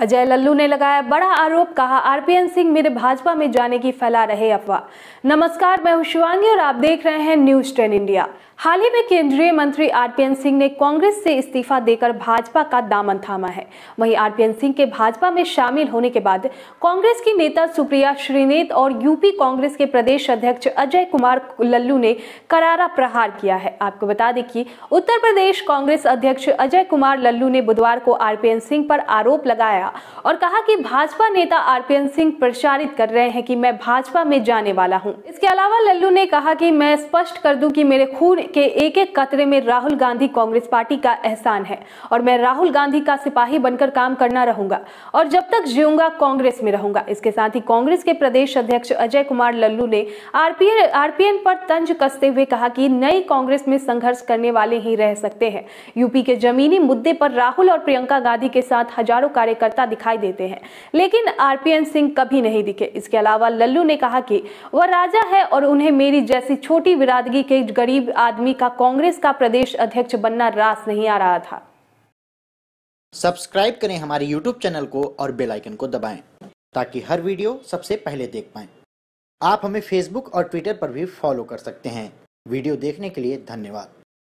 अजय लल्लू ने लगाया बड़ा आरोप कहा आरपीएन सिंह मेरे भाजपा में जाने की फैला रहे अफवाह नमस्कार मैं हूं शिवांगी और आप देख रहे हैं न्यूज टेन इंडिया हाल ही में केंद्रीय मंत्री आरपीएन सिंह ने कांग्रेस से इस्तीफा देकर भाजपा का दामन थामा है वहीं आरपीएन सिंह के भाजपा में शामिल होने के बाद कांग्रेस की नेता सुप्रिया श्रीनेत और यूपी कांग्रेस के प्रदेश अध्यक्ष अजय कुमार लल्लू ने करारा प्रहार किया है आपको बता दें कि उत्तर प्रदेश कांग्रेस अध्यक्ष अजय कुमार लल्लू ने बुधवार को आरपीएन सिंह पर आरोप लगाया और कहा कि भाजपा नेता आरपीएन सिंह प्रचारित कर रहे हैं कि मैं भाजपा में जाने वाला हूँ इसके अलावा लल्लू ने कहा कि मैं स्पष्ट कर दूं कि मेरे खून के एक एक कतरे में राहुल गांधी कांग्रेस पार्टी का एहसान है और मैं राहुल गांधी का सिपाही बनकर काम करना रहूंगा और जब तक जीऊंगा कांग्रेस में रहूंगा इसके साथ ही कांग्रेस के प्रदेश अध्यक्ष अजय कुमार लल्लू ने आरपीएन आरपीएन पर तंज कसते हुए कहा कि नई कांग्रेस में संघर्ष करने वाले ही रह सकते हैं यूपी के जमीनी मुद्दे पर राहुल और प्रियंका गांधी के साथ हजारों कार्यकर्ता दिखाई देते हैं लेकिन आरपीएन सिंह कभी नहीं दिखे इसके अलावा लल्लू ने कहा कि वह राजा है और उन्हें मेरी जैसी छोटी बिरादगी के गरीब आदमी आदमी का कांग्रेस का प्रदेश अध्यक्ष बनना रास नहीं आ रहा था सब्सक्राइब करें हमारे यूट्यूब चैनल को और बेल आइकन को दबाएं ताकि हर वीडियो सबसे पहले देख पाएं। आप हमें फेसबुक और ट्विटर पर भी फॉलो कर सकते हैं वीडियो देखने के लिए धन्यवाद